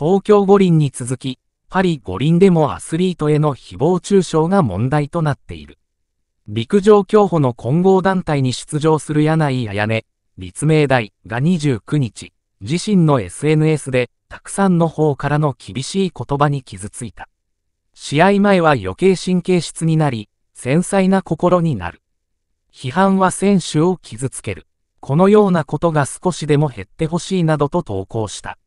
東京五輪に続き、パリ五輪でもアスリートへの誹謗中傷が問題となっている。陸上競歩の混合団体に出場する柳井彩音、立命大が29日、自身の SNS で、たくさんの方からの厳しい言葉に傷ついた。試合前は余計神経質になり、繊細な心になる。批判は選手を傷つける。このようなことが少しでも減ってほしいなどと投稿した。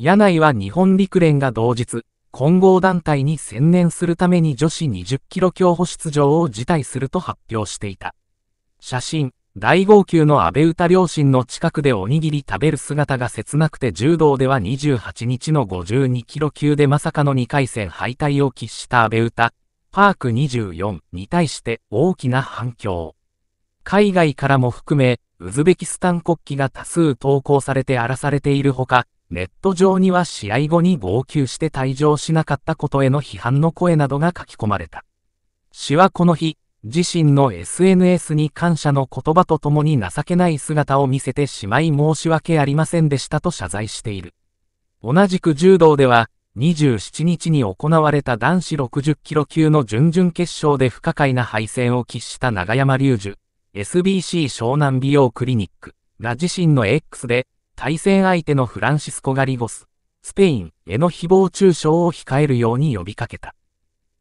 柳井は日本陸連が同日、混合団体に専念するために女子20キロ競歩出場を辞退すると発表していた。写真、大号泣の安倍歌両親の近くでおにぎり食べる姿が切なくて柔道では28日の52キロ級でまさかの2回戦敗退を喫した安倍歌、パーク24に対して大きな反響。海外からも含め、ウズベキスタン国旗が多数投稿されて荒らされているほか、ネット上には試合後に号泣して退場しなかったことへの批判の声などが書き込まれた。氏はこの日、自身の SNS に感謝の言葉とともに情けない姿を見せてしまい申し訳ありませんでしたと謝罪している。同じく柔道では、27日に行われた男子60キロ級の準々決勝で不可解な敗戦を喫した長山隆樹、SBC 湘南美容クリニックが自身の X で、対戦相手のフランシスコ・ガリゴス、スペインへの誹謗中傷を控えるように呼びかけた。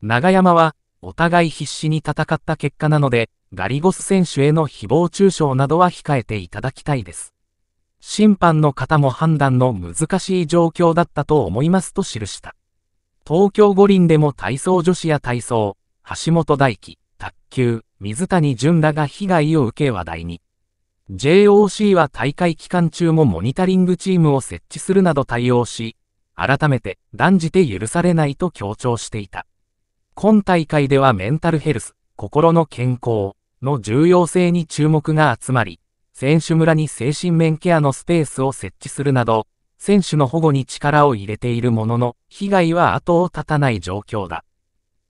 長山は、お互い必死に戦った結果なので、ガリゴス選手への誹謗中傷などは控えていただきたいです。審判の方も判断の難しい状況だったと思いますと記した。東京五輪でも体操女子や体操、橋本大輝、卓球、水谷淳らが被害を受け話題に。JOC は大会期間中もモニタリングチームを設置するなど対応し、改めて断じて許されないと強調していた。今大会ではメンタルヘルス、心の健康の重要性に注目が集まり、選手村に精神面ケアのスペースを設置するなど、選手の保護に力を入れているものの、被害は後を絶たない状況だ。